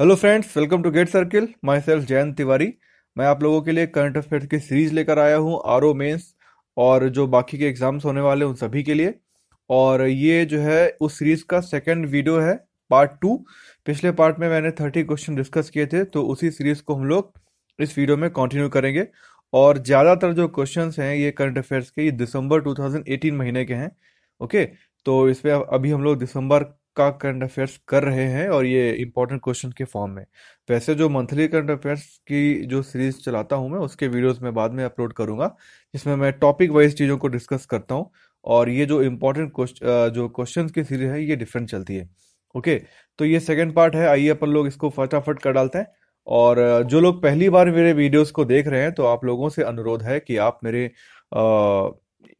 Hello friends welcome to gate circle myself Jayant Tiwari मैं आप लोगों के लिए करंट अफेयर्स की सीरीज लेकर आया हूँ आर ओ मेन्स और जो बाकी के एग्जाम्स होने वाले उन सभी के लिए और ये जो है उस सीरीज का सेकेंड वीडियो है पार्ट टू पिछले पार्ट में मैंने थर्टी क्वेश्चन डिस्कस किए थे तो उसी सीरीज को हम लोग इस वीडियो में कंटिन्यू करेंगे और ज़्यादातर जो क्वेश्चन हैं ये करंट अफेयर्स के ये दिसंबर 2018 महीने के हैं ओके तो इसमें अभी हम लोग दिसंबर का करंट अफेयर्स कर रहे हैं और ये इंपॉर्टेंट क्वेश्चन के फॉर्म में वैसे जो मंथली करंट अफेयर्स की जो सीरीज चलाता हूँ मैं उसके वीडियोस में बाद में अपलोड करूंगा जिसमें मैं टॉपिक वाइज चीज़ों को डिस्कस करता हूँ और ये जो इम्पोर्टेंट जो क्वेश्चन की सीरीज है ये डिफरेंट चलती है ओके तो ये सेकेंड पार्ट है आइए अपन लोग इसको फटाफट कर डालते हैं और जो लोग पहली बार मेरे वीडियोस को देख रहे हैं तो आप लोगों से अनुरोध है कि आप मेरे आ,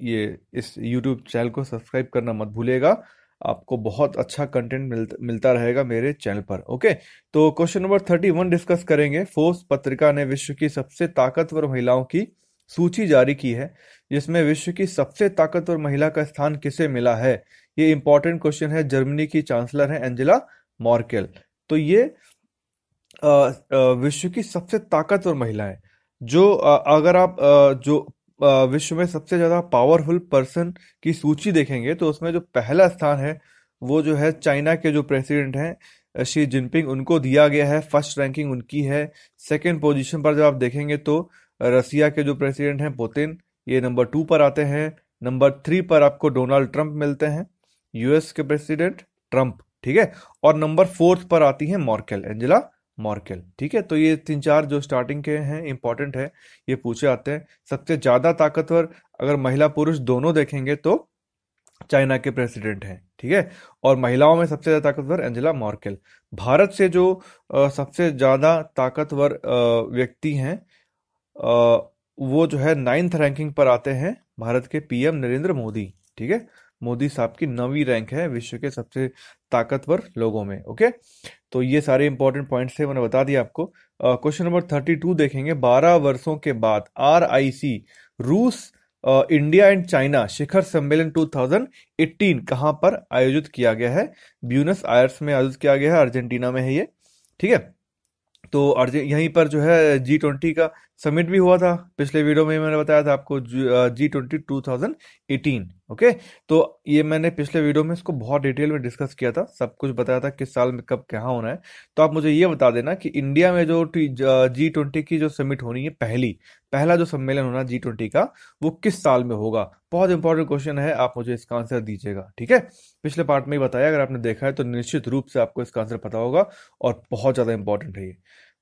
ये इस यूट्यूब चैनल को सब्सक्राइब करना मत भूलेगा आपको बहुत अच्छा कंटेंट मिल, मिलता रहेगा मेरे चैनल पर ओके तो question number thirty one discuss करेंगे फोर्स पत्रिका ने विश्व की सबसे ताकतवर महिलाओं की सूची जारी की है जिसमें विश्व की सबसे ताकतवर महिला का स्थान किसे मिला है ये इंपॉर्टेंट क्वेश्चन है जर्मनी की चांसलर है एंजेला मॉर्केल तो ये विश्व की सबसे ताकतवर महिला है जो अगर आप जो विश्व में सबसे ज़्यादा पावरफुल पर्सन की सूची देखेंगे तो उसमें जो पहला स्थान है वो जो है चाइना के जो प्रेसिडेंट हैं शी जिनपिंग उनको दिया गया है फर्स्ट रैंकिंग उनकी है सेकंड पोजीशन पर जब आप देखेंगे तो रसिया के जो प्रेसिडेंट हैं पुतिन ये नंबर टू पर आते हैं नंबर थ्री पर आपको डोनाल्ड ट्रंप मिलते हैं यूएस के प्रेसिडेंट ट्रंप ठीक है और नंबर फोर्थ पर आती है मॉर्केल एंजिला मॉर्केल ठीक है तो ये तीन चार जो स्टार्टिंग के हैं इंपॉर्टेंट है ये पूछे आते हैं सबसे ज्यादा ताकतवर अगर महिला पुरुष दोनों देखेंगे तो चाइना के प्रेसिडेंट हैं ठीक है और महिलाओं में सबसे ज्यादा ताकतवर एंजेला मॉर्केल भारत से जो आ, सबसे ज्यादा ताकतवर व्यक्ति हैं वो जो है नाइन्थ रैंकिंग पर आते हैं भारत के पीएम नरेंद्र मोदी ठीक है मोदी साहब की नवी रैंक है विश्व के सबसे ताकतवर लोगों में ओके तो ये सारे इंपॉर्टेंट पॉइंट्स थे मैंने बता दिया आपको क्वेश्चन नंबर थर्टी टू देखेंगे बारह वर्षों के बाद आर आई सी रूस आ, इंडिया एंड चाइना शिखर सम्मेलन 2018 कहां पर आयोजित किया गया है ब्यूनस आयर्स में आयोजित किया गया है अर्जेंटीना में है ये ठीक है तो यहीं पर जो है जी ट्वेंटी का समिट भी हुआ था पिछले वीडियो में मैंने बताया था आपको G twenty two thousand eighteen okay तो ये मैंने पिछले वीडियो में इसको बहुत डिटेल में डिस्कस किया था सब कुछ बताया था किस साल में कब क्या होना है तो आप मुझे ये बता देना कि इंडिया में जो जी ट्वेंटी की जो समिट होनी है पहली पहला जो सम्मेलन होना जी ट्वेंटी का वो किस साल में होगा बहुत इंपॉर्टेंट क्वेश्चन है आप मुझे इसका आंसर दीजिएगा ठीक है पिछले पार्ट में ही बताया अगर आपने देखा है तो निश्चित रूप से आपको इसका आंसर पता होगा और बहुत ज़्यादा इंपॉर्टेंट है ये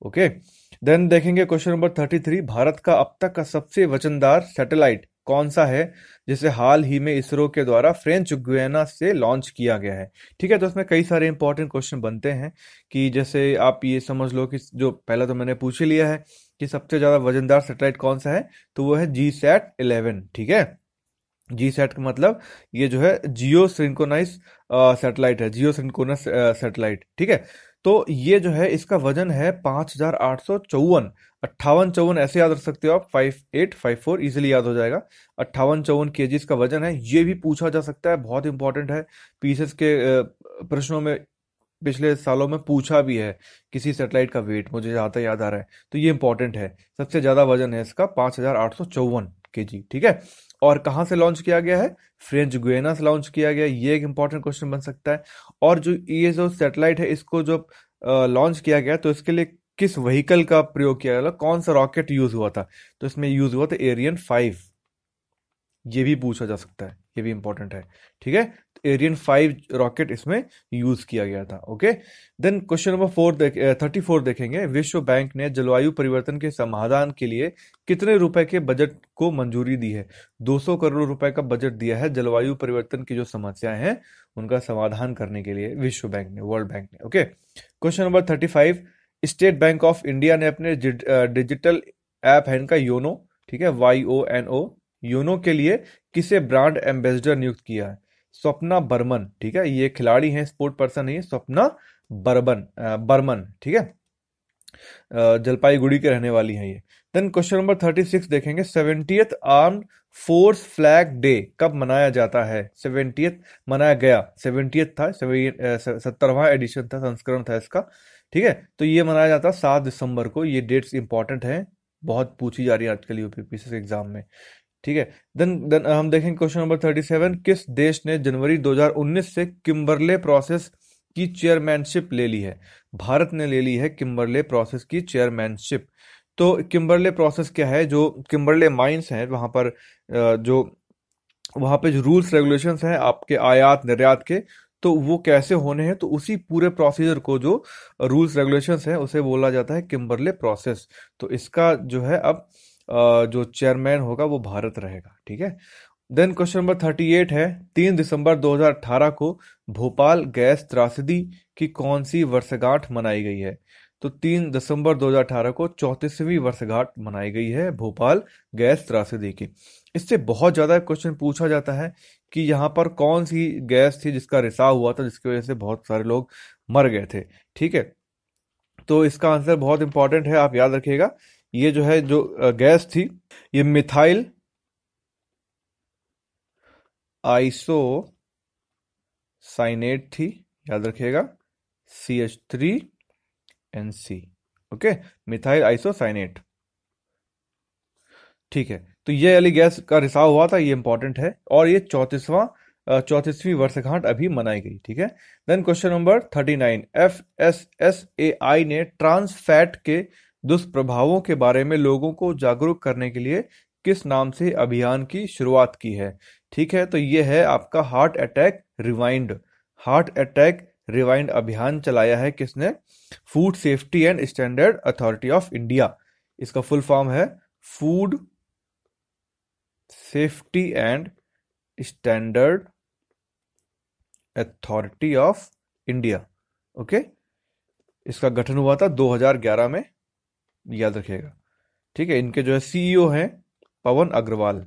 ओके okay? देन देखेंगे क्वेश्चन नंबर थर्टी थ्री भारत का अब तक का सबसे वजनदार सैटेलाइट कौन सा है जिसे हाल ही में इसरो के द्वारा फ्रेंच गुयाना से लॉन्च किया गया है ठीक है तो इसमें कई सारे इंपॉर्टेंट क्वेश्चन बनते हैं कि जैसे आप ये समझ लो कि जो पहला तो मैंने पूछ ही लिया है कि सबसे ज़्यादा वजनदार सेटेलाइट कौन सा है तो वो है जी सैट इलेवन ठीक है जी सैट का मतलब ये जो है जियो सिंकोनाइज सैटेलाइट है जियो सिंकोनस सैटेलाइट ठीक है तो ये जो है इसका वजन है पांच हजार आठ सौ चौवन अट्ठावन चौवन ऐसे याद रख सकते हो आप five eight five four easily याद हो जाएगा अट्ठावन चौवन के जी इसका वजन है ये भी पूछा जा सकता है बहुत इंपॉर्टेंट है पीसेस के प्रश्नों में पिछले सालों में पूछा भी है किसी सेटेलाइट का वेट मुझे ज्यादा याद आ रहा है तो ये इंपॉर्टेंट है सबसे ज़्यादा वजन है इसका पांच हज़ार आठ सौ चौवन के जी ठीक है और कहाँ से लॉन्च किया गया है फ्रेंच गुएना से लॉन्च किया गया ये एक इंपॉर्टेंट क्वेश्चन बन सकता है और जो ये जो सेटेलाइट है इसको जो लॉन्च किया गया तो इसके लिए किस व्हीकल का प्रयोग किया गया कौन सा रॉकेट यूज हुआ था तो इसमें यूज हुआ था एरियन फाइव ये भी पूछा जा सकता है ये भी इंपॉर्टेंट है ठीक है एरियन फाइव रॉकेट इसमें यूज किया गया था okay then question number four thirty four देखेंगे विश्व बैंक ने जलवायु परिवर्तन के समाधान के लिए कितने रुपए के बजट को मंजूरी दी है 200 करोड़ रुपए का बजट दिया है जलवायु परिवर्तन की जो समस्याएं हैं उनका समाधान करने के लिए विश्व बैंक ने वर्ल्ड बैंक ने okay question number thirty five state bank of India ने अपने डिजिटल ऐप है इनका योनो ठीक है Y O N O YONO के लिए किसे ब्रांड एम्बेसडर नियुक्त किया है स्वप्ना बर्मन ठीक है ये खिलाड़ी हैं स्पोर्ट पर्सन है स्वप्ना बर्बन बर्मन ठीक है जलपाईगुड़ी के रहने वाली है ये then question number thirty six देखेंगे seventieth arm force flag day कब मनाया जाता है सेवेंटियथ मनाया गया सेवेंटियथ था सत्तरवा एडिशन था संस्करण था इसका ठीक है तो ये मनाया जाता है सात दिसंबर को ये डेट्स इंपॉर्टेंट है बहुत पूछी जा रही है आजकल यूपीपीसी एग्जाम में ठीक है देन देन हम देखेंगे क्वेश्चन नंबर थर्टी सेवन किस देश ने जनवरी 2019 से किम्बरले प्रोसेस की चेयरमैनशिप ले ली है भारत ने ले ली है किम्बरले प्रोसेस की चेयरमैनशिप तो किम्बरले प्रोसेस क्या है जो किम्बरले माइंस हैं वहां पर जो वहां पे जो रूल्स रेगुलेशन है आपके आयात निर्यात के तो वो कैसे होने हैं तो उसी पूरे प्रोसीजर को जो रूल्स रेगुलेशन है उसे बोला जाता है किम्बरले प्रोसेस तो इसका जो है अब जो चेयरमैन होगा वो भारत रहेगा ठीक है then question number thirty eight है तीन दिसंबर 2018 को भोपाल गैस त्रासदी की कौन सी वर्षगांठ मनाई गई है तो तीन दिसंबर 2018 को चौंतीसवीं वर्षगांठ मनाई गई है भोपाल गैस त्रासदी की इससे बहुत ज़्यादा क्वेश्चन पूछा जाता है कि यहाँ पर कौन सी गैस थी जिसका रिसाव हुआ था जिसकी वजह से बहुत सारे लोग मर गए थे ठीक है तो इसका आंसर बहुत इंपॉर्टेंट है आप याद रखिएगा ये जो है जो गैस थी ये मिथाइल आइसो साइनेट थी याद रखिएगा C H three N C okay methyl isocyanate ठीक है तो ये अली गैस का रिसाव हुआ था ये इंपॉर्टेंट है और ये चौतीसवां चौतीसवीं वर्षगांठ अभी मनाई गई ठीक है then question number thirty nine F S S A I ने ट्रांस फैट के दुष्प्रभावों के बारे में लोगों को जागरूक करने के लिए किस नाम से अभियान की शुरुआत की है ठीक है तो ये है आपका heart attack rewind heart attack rewind अभियान चलाया है किसने food safety and standard authority of India इसका फुल फॉर्म है food safety and standard authority of India okay इसका गठन हुआ था 2011 में याद रखिएगा ठीक है इनके जो है सीईओ e हैं Pawan Agrawal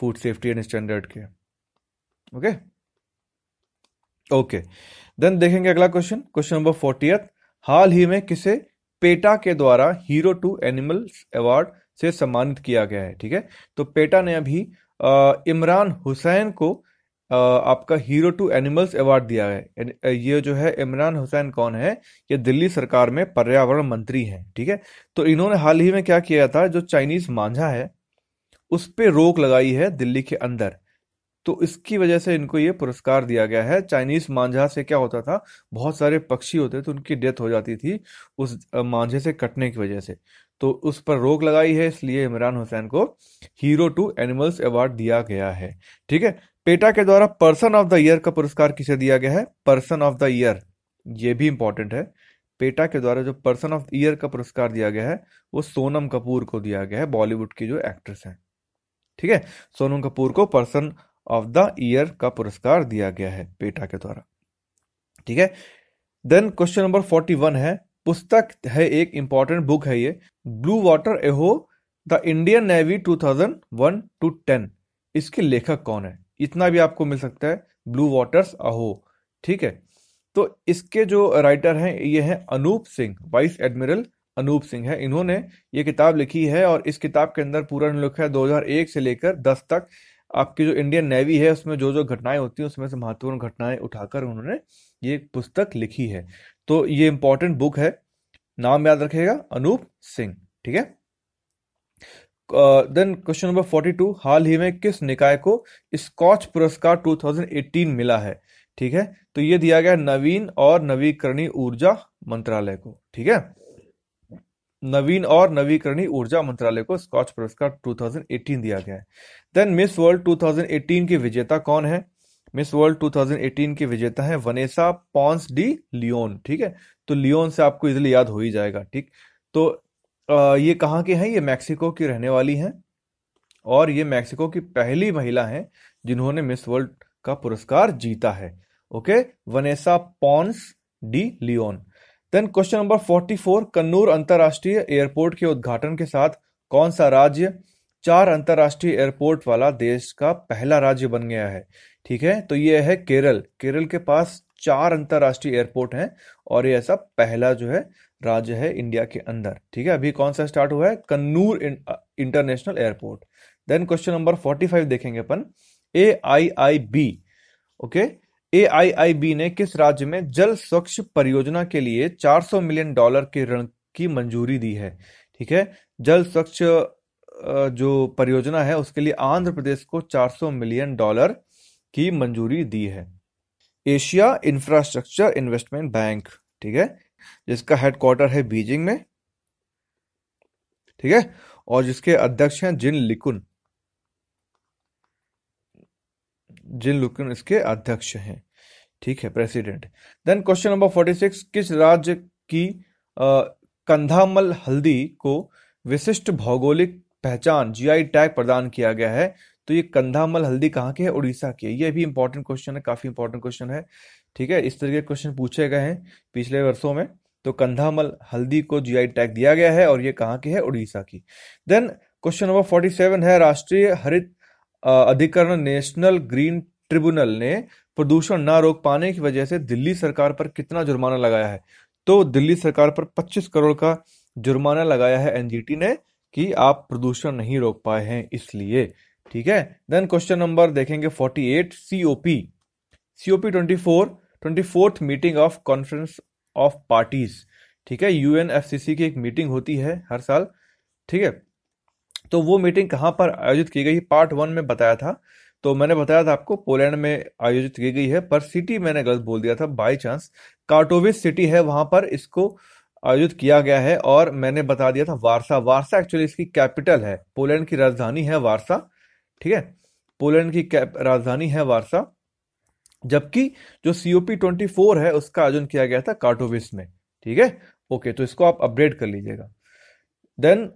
food safety and standard के ओके ओके देन देखेंगे अगला क्वेश्चन क्वेश्चन नंबर फोर्टी हाल ही में किसे पेटा के द्वारा हीरो टू एनिमल्स अवार्ड से सम्मानित किया गया है ठीक है तो पेटा ने अभी इमरान हुसैन को आपका हीरो टू एनिमल्स अवार्ड दिया है ये जो है इमरान हुसैन कौन है ये दिल्ली सरकार में पर्यावरण मंत्री हैं ठीक है तो इन्होंने हाल ही में क्या किया था जो चाइनीज मांझा है उस पर रोक लगाई है दिल्ली के अंदर तो इसकी वजह से इनको ये पुरस्कार दिया गया है चाइनीज मांझा से क्या होता था बहुत सारे पक्षी होते थे उनकी डेथ हो जाती थी उस मांझे से कटने की वजह से तो उस पर रोक लगाई है इसलिए इमरान हुसैन को हीरो टू एनिमल्स अवार्ड दिया गया है ठीक है पेटा के द्वारा पर्सन ऑफ द ईयर का पुरस्कार किसे दिया गया है पर्सन ऑफ द ईयर ये भी इंपॉर्टेंट है पेटा के द्वारा जो पर्सन ऑफ ईयर का पुरस्कार दिया गया है वो सोनम कपूर को दिया गया है बॉलीवुड की जो एक्ट्रेस है ठीक है सोनम कपूर को पर्सन ऑफ द ईयर का पुरस्कार दिया गया है पेटा के द्वारा ठीक है then question number forty one है पुस्तक है एक इंपॉर्टेंट बुक है ये blue water ahoy the Indian navy two thousand one to ten इसके लेखक कौन है इतना भी आपको मिल सकता है ब्लू वाटर्स अहो ठीक है तो इसके जो राइटर हैं ये हैं अनूप सिंह वाइस एडमिरल अनूप सिंह है इन्होंने ये किताब लिखी है और इस किताब के अंदर पूरा लिखा है 2001 से लेकर 10 तक आपकी जो इंडियन नेवी है उसमें जो जो घटनाएं होती हैं उसमें से महत्वपूर्ण घटनाएं उठाकर उन्होंने ये पुस्तक लिखी है तो ये इंपॉर्टेंट बुक है नाम याद रखेगा अनूप सिंह ठीक है देन क्वेश्चन नंबर 42 हाल ही में किस निकाय को स्कॉच पुरस्कार 2018 मिला है ठीक है तो ये दिया गया नवीन और नवीकरणीय ऊर्जा मंत्रालय को ठीक है नवीन और नवीकरणीय ऊर्जा मंत्रालय को स्कॉच पुरस्कार 2018 दिया गया है देन मिस वर्ल्ड 2018 की विजेता कौन है मिस वर्ल्ड 2018 की विजेता है वनेसा पॉन्स डी लियोन ठीक है तो लियोन से आपको इजिली याद हो ही जाएगा ठीक तो ये कहाँ के हैं ये मैक्सिको की रहने वाली हैं और ये मैक्सिको की पहली महिला हैं जिन्होंने मिस वर्ल्ड का पुरस्कार जीता है okay Vanessa Ponce de Leon then question number 44 Kannur अंतर्राष्ट्रीय एयरपोर्ट के उद्घाटन के साथ कौन सा राज्य चार अंतर्राष्ट्रीय एयरपोर्ट वाला देश का पहला राज्य बन गया है ठीक है तो ये है केरल केरल के पास चार अंतर्राष्ट्रीय एयरपोर्ट हैं और ये ऐसा पहला जो है राज्य है इंडिया के अंदर ठीक है अभी कौन सा स्टार्ट हुआ है Kannur international airport then question number forty five देखेंगे अपन A I I B okay A I I B ने किस राज्य में जल स्वच्छ परियोजना के लिए 400 मिलियन डॉलर के ऋण की मंजूरी दी है ठीक है जल स्वच्छ जो परियोजना है उसके लिए आंध्र प्रदेश को 400 मिलियन डॉलर की मंजूरी दी है एशिया इंफ्रास्ट्रक्चर इन्वेस्टमेंट बैंक ठीक है जिसका हेडक्वार्टर है बीजिंग में ठीक है और जिसके अध्यक्ष हैं जिन लिकुन जिन लिकुन इसके अध्यक्ष हैं ठीक है president then question number forty six किस राज्य की कंधामल हल्दी को विशिष्ट भौगोलिक पहचान जीआई टैग प्रदान किया गया है तो ये कंधामल हल्दी कहाँ के है उड़ीसा के ये भी इंपॉर्टेंट क्वेश्चन है काफ़ी इंपॉर्टेंट क्वेश्चन है ठीक है इस तरह के क्वेश्चन पूछे गए हैं पिछले वर्षों में तो कंधामल हल्दी को जीआई टैग दिया गया है और ये कहाँ की है उड़ीसा की then question number forty seven है राष्ट्रीय हरित अधिकरण नेशनल ग्रीन ट्रिब्यूनल ने प्रदूषण ना रोक पाने की वजह से दिल्ली सरकार पर कितना जुर्माना लगाया है तो दिल्ली सरकार पर 25 करोड़ का जुर्माना लगाया है एनजीटी ने कि आप प्रदूषण नहीं रोक पाए हैं इसलिए ठीक है देन क्वेश्चन नंबर देखेंगे 48 COP COP 24 fourth meeting of conference of parties ठीक है यूएनएफसीसी की एक मीटिंग होती है हर साल ठीक है तो वो मीटिंग कहाँ पर आयोजित की गई पार्ट वन में बताया था तो मैंने बताया था आपको पोलैंड में आयोजित की गई है पर सिटी मैंने गलत बोल दिया था बाय चांस कार्टोविस सिटी है वहां पर इसको आयोजित किया गया है और मैंने बता दिया था वारसा वारसा एक्चुअली इसकी कैपिटल है पोलैंड की राजधानी है वारसा ठीक है पोलैंड की राजधानी है वारसा जबकि जो सीओपी ट्वेंटी फोर है उसका आयोजन किया गया था कार्टोविस में ठीक है ओके तो इसको आप अपडेट कर लीजिएगा देन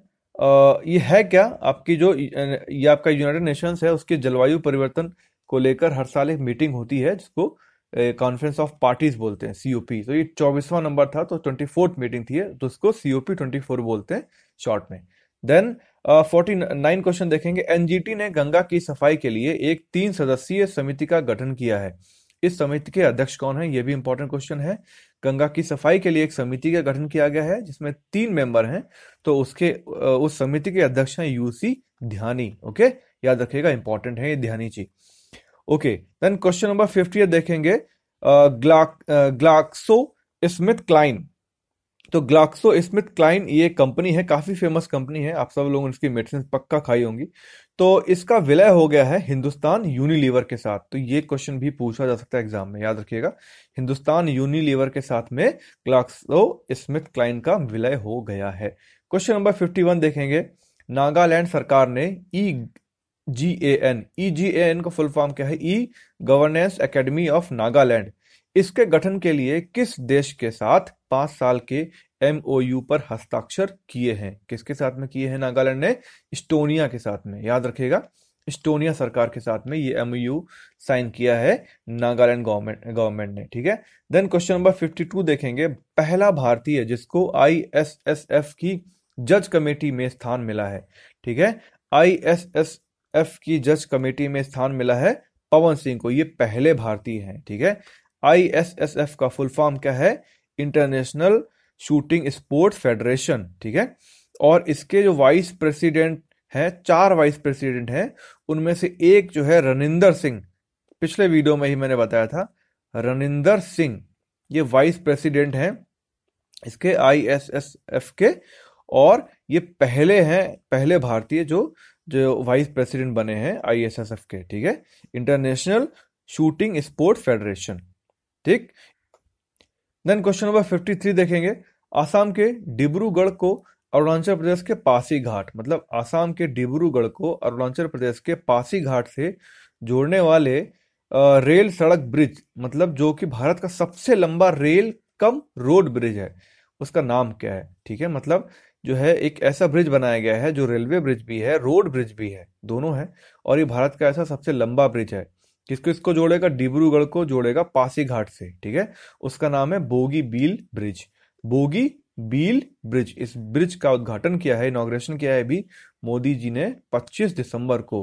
ये है क्या आपकी जो ये आपका यूनाइटेड नेशंस है उसके जलवायु परिवर्तन को लेकर हर साल एक मीटिंग होती है जिसको कॉन्फ्रेंस ऑफ पार्टीज बोलते हैं सीओपी तो ये चौबीसवां नंबर था तो ट्वेंटी फोर्थ मीटिंग थी तो उसको सीओपी ट्वेंटी फोर बोलते हैं शॉर्ट में देन फोर्टी नाइन क्वेश्चन देखेंगे एनजीटी ने गंगा की सफाई के लिए एक तीन सदस्यीय समिति का गठन किया है इस समिति के अध्यक्ष कौन है यह भी इंपॉर्टेंट क्वेश्चन है गंगा की सफाई के लिए एक समिति का गठन किया गया है जिसमें तीन मेंबर हैं तो उसके uh, उस समिति के अध्यक्ष हैं यूसी ध्यानी ओके याद रखिएगा इंपॉर्टेंट है ये ध्यानी जी okay then question number fifty देखेंगे ग्लाक ग्लाक्सो स्मिथ क्लाइन तो ग्लाक्सो स्मिथ क्लाइन ये कंपनी है काफ़ी फेमस कंपनी है आप सब लोग इसकी मेडिसिन पक्का खाई होंगी तो इसका विलय हो गया है हिंदुस्तान यूनिलीवर के साथ तो ये क्वेश्चन भी पूछा जा सकता है एग्जाम में याद रखिएगा हिंदुस्तान यूनिलीवर के साथ में ग्लाक्सो स्मिथ क्लाइन का विलय हो गया है क्वेश्चन नंबर फिफ्टी वन देखेंगे नागालैंड सरकार ने E G A N E G A N का फुल फॉर्म क्या है e governance academy of Nagaland इसके गठन के लिए किस देश के साथ पांच साल के एमओयू पर हस्ताक्षर किए हैं किसके साथ में किए हैं नागालैंड ने इस्टोनिया के साथ में याद रखेगा इस्टोनिया सरकार के साथ में ये एमओयू साइन किया है नागालैंड गवर्नमेंट गवर्नमेंट ने ठीक है देन क्वेश्चन नंबर 52 देखेंगे पहला भारतीय जिसको आईएसएसएफ की जज कमेटी में स्थान मिला है ठीक है आईएसएसएफ की जज कमेटी में स्थान मिला है पवन सिंह को ये पहले भारतीय हैं ठीक है आईएसएसएफ का फुल फॉर्म क्या है इंटरनेशनल शूटिंग स्पोर्ट्स फेडरेशन ठीक है और इसके जो वाइस प्रेसिडेंट हैं चार वाइस प्रेसिडेंट हैं उनमें से एक जो है रनिंदर सिंह पिछले वीडियो में ही मैंने बताया था रनिंदर सिंह ये वाइस प्रेसिडेंट हैं इसके आईएसएसएफ के और ये पहले हैं पहले भारतीय जो जो वाइस प्रेसिडेंट बने हैं आईएसएसएफ के ठीक है इंटरनेशनल शूटिंग स्पोर्ट फेडरेशन ठीक then question number fifty three देखेंगे आसाम के डिब्रूगढ़ को अरुणाचल प्रदेश के पासी घाट मतलब आसाम के डिब्रूगढ़ को अरुणाचल प्रदेश के पासी घाट से जोड़ने वाले रेल सड़क ब्रिज मतलब जो कि भारत का सबसे लंबा रेल कम रोड ब्रिज है उसका नाम क्या है ठीक है मतलब जो है एक ऐसा ब्रिज बनाया गया है जो रेलवे ब्रिज भी है रोड ब्रिज भी है दोनों है और ये भारत का ऐसा सबसे लंबा ब्रिज है किसको इसको जोड़ेगा डिब्रूगढ़ को जोड़ेगा पासीघाट से ठीक है उसका नाम है Bogibeel bridge Bogibeel bridge इस ब्रिज का उद्घाटन किया है इनोग्रेशन किया है अभी मोदी जी ने 25 दिसंबर को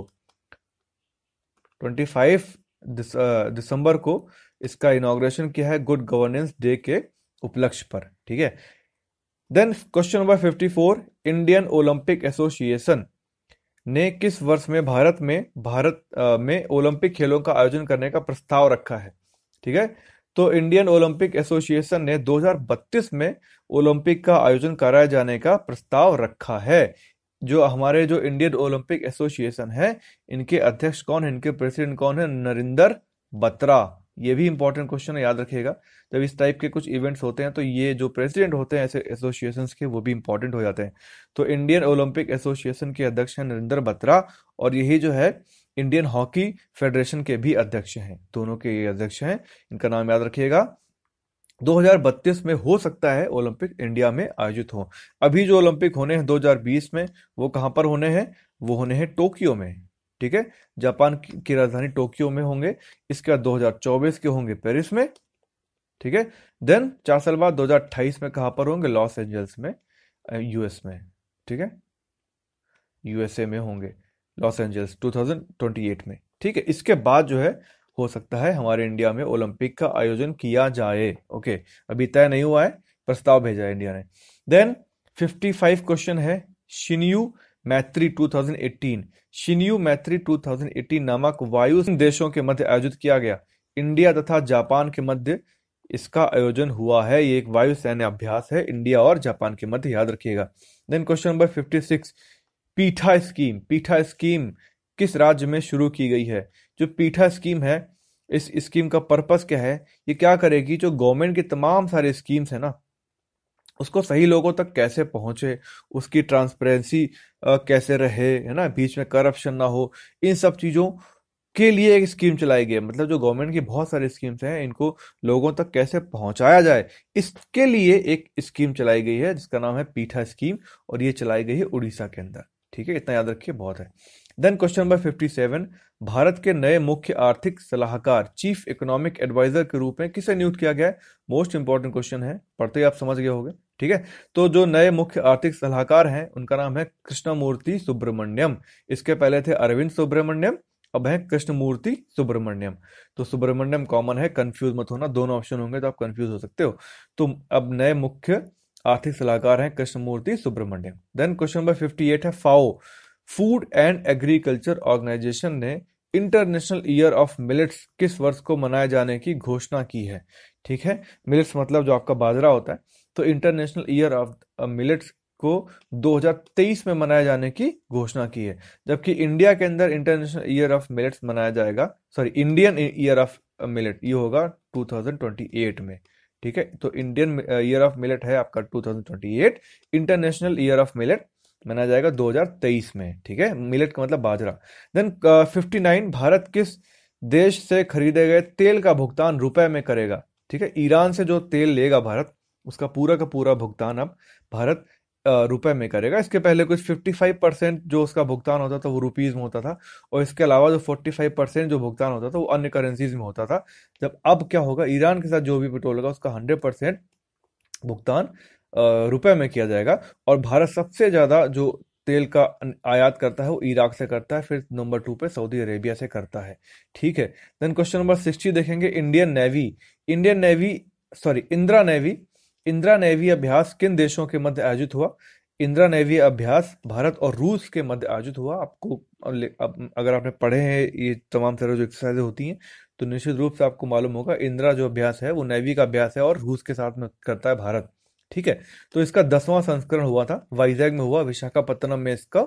25 दिसंबर को इसका इनोग्रेशन किया है गुड गवर्नेंस डे के उपलक्ष्य पर ठीक है then question number 54 Indian Olympic Association ने किस वर्ष में भारत में भारत में ओलंपिक खेलों का आयोजन करने का प्रस्ताव रखा है ठीक है तो इंडियन ओलंपिक एसोसिएशन ने 2032 में ओलंपिक का आयोजन कराए जाने का प्रस्ताव रखा है जो हमारे जो इंडियन ओलंपिक एसोसिएशन है इनके अध्यक्ष कौन है इनके प्रेसिडेंट कौन है नरिंदर बत्रा ये भी इंपॉर्टेंट क्वेश्चन है याद रखिएगा जब इस टाइप के कुछ इवेंट्स होते हैं तो ये जो प्रेसिडेंट होते हैं ऐसे एसोसिएशन के वो भी इंपॉर्टेंट हो जाते हैं तो इंडियन ओलंपिक एसोसिएशन के अध्यक्ष हैं नरेंद्र बत्रा और यही जो है इंडियन हॉकी फेडरेशन के भी अध्यक्ष हैं दोनों के ये अध्यक्ष हैं इनका नाम याद रखिएगा 2032 में हो सकता है ओलंपिक इंडिया में आयोजित हो अभी जो ओलंपिक होने हैं 2020 में वो कहां पर होने हैं वो होने हैं टोक्यो में ठीक है जापान की राजधानी टोक्यो में होंगे इसके बाद 2024 के होंगे पेरिस में ठीक है देन चार साल बाद 2028 में कहां पर होंगे लॉस एंजल्स में यूएस में ठीक है यूएसए में होंगे लॉस एंजल्स 2028 में ठीक है इसके बाद जो है हो सकता है हमारे इंडिया में ओलंपिक का आयोजन किया जाए ओके अभी तय नहीं हुआ है प्रस्ताव भेजा है इंडिया ने देन 55 क्वेश्चन है शिनयू मैत्री 2018 शिनयू मैत्री 2018 नामक वायु देशों के मध्य आयोजित किया गया इंडिया तथा जापान के मध्य इसका आयोजन हुआ है ये एक वायु सैन्य अभ्यास है इंडिया और जापान के मध्य याद रखिएगा देन क्वेश्चन नंबर 56 पीठा स्कीम पीठा स्कीम किस राज्य में शुरू की गई है जो पीठा स्कीम है इस स्कीम का पर्पस क्या है ये क्या करेगी जो गवर्नमेंट की तमाम सारी स्कीम्स है ना उसको सही लोगों तक कैसे पहुंचे उसकी ट्रांसपेरेंसी कैसे रहे है ना बीच में करप्शन ना हो इन सब चीज़ों के लिए एक स्कीम चलाई गई है मतलब जो गवर्नमेंट की बहुत सारी स्कीम्स हैं इनको लोगों तक कैसे पहुंचाया जाए इसके लिए एक स्कीम चलाई गई है जिसका नाम है पीठा स्कीम और ये चलाई गई है उड़ीसा के अंदर ठीक है इतना याद रखिए बहुत है देन क्वेश्चन नंबर 57 भारत के नए मुख्य आर्थिक सलाहकार चीफ इकोनॉमिक एडवाइजर के रूप में किसे नियुक्त किया गया है मोस्ट इंपॉर्टेंट क्वेश्चन है पढ़ते ही आप समझ गए होंगे ठीक है तो जो नए मुख्य आर्थिक सलाहकार हैं उनका नाम है कृष्णमूर्ति सुब्रमण्यम इसके पहले थे अरविंद सुब्रमण्यम अब है कृष्णमूर्ति सुब्रमण्यम तो सुब्रमण्यम कॉमन है कंफ्यूज मत होना दोनों ऑप्शन होंगे तो आप कंफ्यूज हो सकते हो तो अब नए मुख्य आर्थिक सलाहकार हैं Krishnamurthy Subramanian then question number eight है FAO food and agriculture organisation ने इंटरनेशनल ईयर ऑफ मिलेट्स किस वर्ष को मनाए जाने की घोषणा की है ठीक है मिलेट्स मतलब जो आपका बाजरा होता है तो इंटरनेशनल ईयर ऑफ मिलेट्स को 2023 में मनाए जाने की घोषणा की है जबकि इंडिया के अंदर इंटरनेशनल ईयर ऑफ मिलेट्स मनाया जाएगा sorry Indian year of millet ये होगा 2028 में ठीक है तो इंडियन ईयर ऑफ मिलेट है आपका 2028 इंटरनेशनल ईयर ऑफ मिलेट माना जाएगा 2023 में ठीक है मिलेट का मतलब बाजरा देन फिफ्टी नाइन भारत किस देश से खरीदे गए तेल का भुगतान रुपए में करेगा ठीक है ईरान से जो तेल लेगा भारत उसका पूरा का पूरा भुगतान अब भारत uh, रुपए में करेगा इसके पहले कुछ 55 परसेंट जो उसका भुगतान होता था वो रुपीज़ में होता था और इसके अलावा जो 45 परसेंट जो भुगतान होता था वो अन्य करेंसीज में होता था जब अब क्या होगा ईरान के साथ जो भी पेट्रोल होगा उसका 100 परसेंट भुगतान रुपए में किया जाएगा और भारत सबसे ज़्यादा जो तेल का आयात करता है वो इराक से करता है फिर नंबर टू पे सऊदी अरेबिया से करता है ठीक है देन क्वेश्चन नंबर सिक्सटी देखेंगे Indian Navy Indian Navy sorry Indira Navy Indira Navy अभ्यास किन देशों के मध्य आयोजित हुआ इंदिरा नेवी अभ्यास भारत और रूस के मध्य आयोजित हुआ आपको अगर आपने पढ़े हैं ये तमाम तरह जो एक्सरसाइजें होती हैं तो निश्चित रूप से आपको मालूम होगा इंदिरा जो अभ्यास है वो नेवी का अभ्यास है और रूस के साथ में करता है भारत ठीक है तो इसका दसवां संस्करण हुआ था वाइजैग में हुआ विशाखापत्तनम में इसका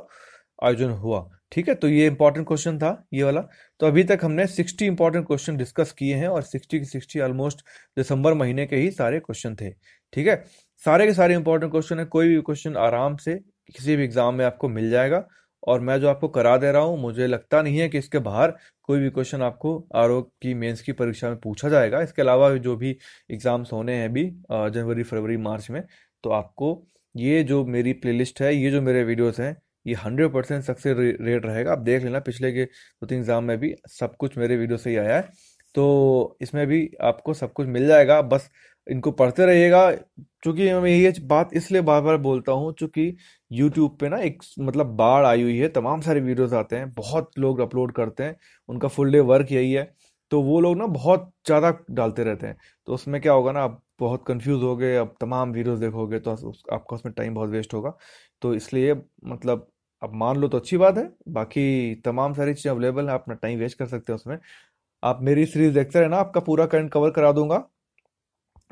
आयोजन हुआ ठीक है तो ये इंपॉर्टेंट क्वेश्चन था ये वाला तो अभी तक हमने सिक्सटी इंपॉर्टेंट क्वेश्चन डिस्कस किए हैं और सिक्सटी की सिक्सटी ऑलमोस्ट दिसंबर महीने के ही सारे क्वेश्चन थे ठीक है सारे के सारे इंपॉर्टेंट क्वेश्चन है कोई भी क्वेश्चन आराम से किसी भी एग्जाम में आपको मिल जाएगा और मैं जो आपको करा दे रहा हूँ मुझे लगता नहीं है कि इसके बाहर कोई भी क्वेश्चन आपको आर की मेंस की परीक्षा में पूछा जाएगा इसके अलावा जो भी एग्ज़ाम्स होने हैं अभी जनवरी फरवरी मार्च में तो आपको ये जो मेरी प्लेलिस्ट है ये जो मेरे वीडियोस हैं ये हंड्रेड परसेंट सक्सेस रेट रहेगा आप देख लेना पिछले के दो तीन एग्ज़ाम में भी सब कुछ मेरे वीडियो से ही आया है तो इसमें भी आपको सब कुछ मिल जाएगा बस इनको पढ़ते रहिएगा चूंकि मैं ये बात इसलिए बार बार बोलता हूँ चूंकि यूट्यूब पे ना एक मतलब बाढ़ आई हुई है तमाम सारे वीडियोस आते हैं बहुत लोग अपलोड करते हैं उनका फुल डे वर्क यही है तो वो लोग ना बहुत ज़्यादा डालते रहते हैं तो उसमें क्या होगा ना आप बहुत कन्फ्यूज़ हो गए अब तमाम वीडियोस देखोगे तो आपका उसमें टाइम बहुत वेस्ट होगा तो इसलिए मतलब अब मान लो तो अच्छी बात है बाकी तमाम सारी चीज़ें अवेलेबल हैं अपना टाइम वेस्ट कर सकते हैं उसमें आप मेरी सीरीज देखते ना आपका पूरा करंट कवर करा दूंगा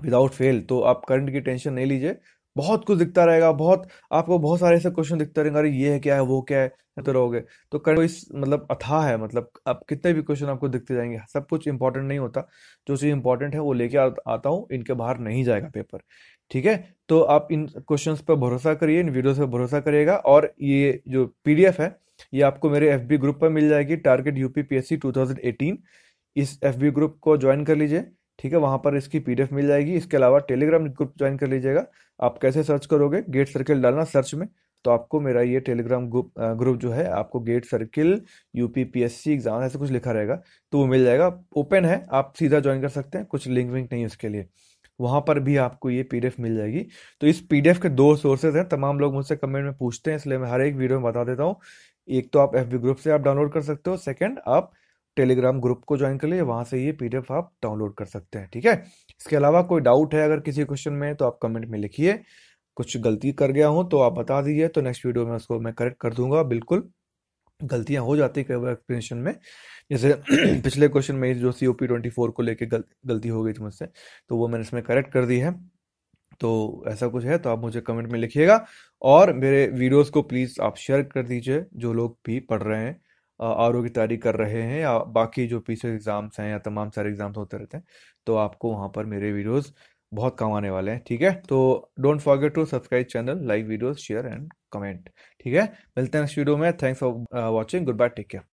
विदाउट फेल तो आप करंट की टेंशन नहीं लीजिए बहुत कुछ दिखता रहेगा बहुत आपको बहुत सारे ऐसे क्वेश्चन दिखते रहेंगे अरे ये है क्या है वो क्या है तो रहोगे तो करंट इस मतलब अथाह है मतलब आप कितने भी क्वेश्चन आपको दिखते जाएंगे सब कुछ इंपॉर्टेंट नहीं होता जो चीज़ इंपॉर्टेंट है वो लेके आता हूँ इनके बाहर नहीं जाएगा पेपर ठीक है तो आप इन क्वेश्चन पर भरोसा करिए इन वीडियोज पर भरोसा करिएगा और ये जो पी है ये आपको मेरे एफ ग्रुप पर मिल जाएगी टारगेट यूपी पी इस एफ ग्रुप को ज्वाइन कर लीजिए ठीक है वहां पर इसकी पीडीएफ मिल जाएगी इसके अलावा टेलीग्राम ग्रुप ज्वाइन कर लीजिएगा आप कैसे सर्च करोगे गेट सर्किल डालना सर्च में तो आपको मेरा ये टेलीग्राम ग्रुप ग्रुप जो है आपको gate circle U P P S C exam ऐसे कुछ लिखा रहेगा तो वो मिल जाएगा ओपन है आप सीधा ज्वाइन कर सकते हैं कुछ लिंक विंक नहीं है उसके लिए वहाँ पर भी आपको ये पीडीएफ मिल जाएगी तो इस पीडीएफ के दो सोर्सेज हैं तमाम लोग मुझसे कमेंट में पूछते हैं इसलिए मैं हर एक वीडियो में बता देता हूँ एक तो आप एफ ग्रुप से आप डाउनलोड कर सकते हो सेकेंड आप टेलीग्राम ग्रुप को ज्वाइन कर लिए वहाँ से ये पीडीएफ आप डाउनलोड कर सकते हैं ठीक है इसके अलावा कोई डाउट है अगर किसी क्वेश्चन में तो आप कमेंट में लिखिए कुछ गलती कर गया हूँ तो आप बता दीजिए तो नेक्स्ट वीडियो में उसको मैं करेक्ट कर दूंगा बिल्कुल गलतियां हो जाती है कई बार एक्सप्लेनेशन में जैसे पिछले क्वेश्चन में जो C O P twenty four को लेके गल, गलती हो गई थी मुझसे तो वो मैंने इसमें करेक्ट कर दी है तो ऐसा कुछ है तो आप मुझे कमेंट में लिखिएगा और मेरे वीडियोस को प्लीज़ आप शेयर कर दीजिए जो लोग भी पढ़ रहे हैं आर की तैयारी कर रहे हैं या बाकी जो पीछे एग्ज़ाम्स हैं या तमाम सारे एग्ज़ाम्स होते रहते हैं तो आपको वहाँ पर मेरे वीडियोज़ बहुत काम आने वाले हैं ठीक है तो don't forget to subscribe channel like videos share and comment ठीक है मिलते हैं नेक्स्ट वीडियो में thanks for watching goodbye take care